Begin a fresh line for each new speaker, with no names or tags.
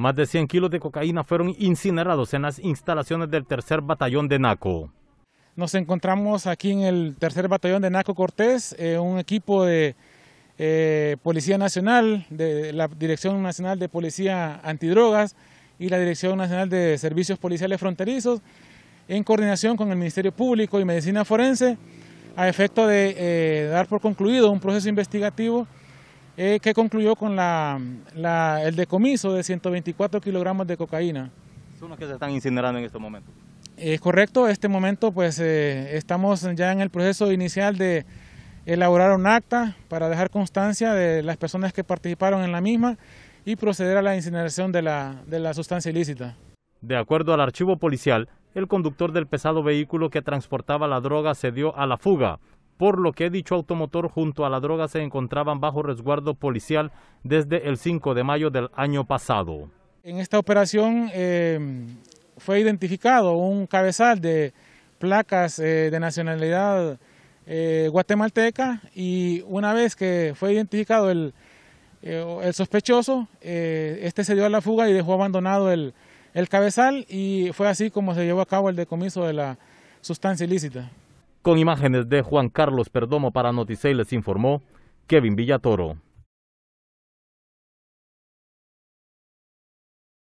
Más de 100 kilos de cocaína fueron incinerados en las instalaciones del tercer batallón de Naco.
Nos encontramos aquí en el tercer batallón de Naco Cortés, eh, un equipo de eh, Policía Nacional, de la Dirección Nacional de Policía Antidrogas y la Dirección Nacional de Servicios Policiales Fronterizos, en coordinación con el Ministerio Público y Medicina Forense, a efecto de eh, dar por concluido un proceso investigativo eh, que concluyó con el decomiso de 124 kilogramos de cocaína.
Son los que se están incinerando en este momento.
Es correcto, en este momento pues eh, estamos ya en el proceso inicial de elaborar un acta para dejar constancia de las personas que participaron en la misma y proceder a la incineración de la sustancia ilícita.
De acuerdo al archivo policial, el conductor del pesado vehículo que transportaba la droga se dio a la fuga, por lo que dicho automotor junto a la droga se encontraban bajo resguardo policial desde el 5 de mayo del año pasado.
En esta operación eh, fue identificado un cabezal de placas eh, de nacionalidad eh, guatemalteca y una vez que fue identificado el, sospechoso, este se dio a la fuga y dejó abandonado el cabezal y fue así como se llevó a cabo el decomiso de la sustancia ilícita.
Con imágenes de Juan Carlos Perdomo para y les informó Kevin Villatoro.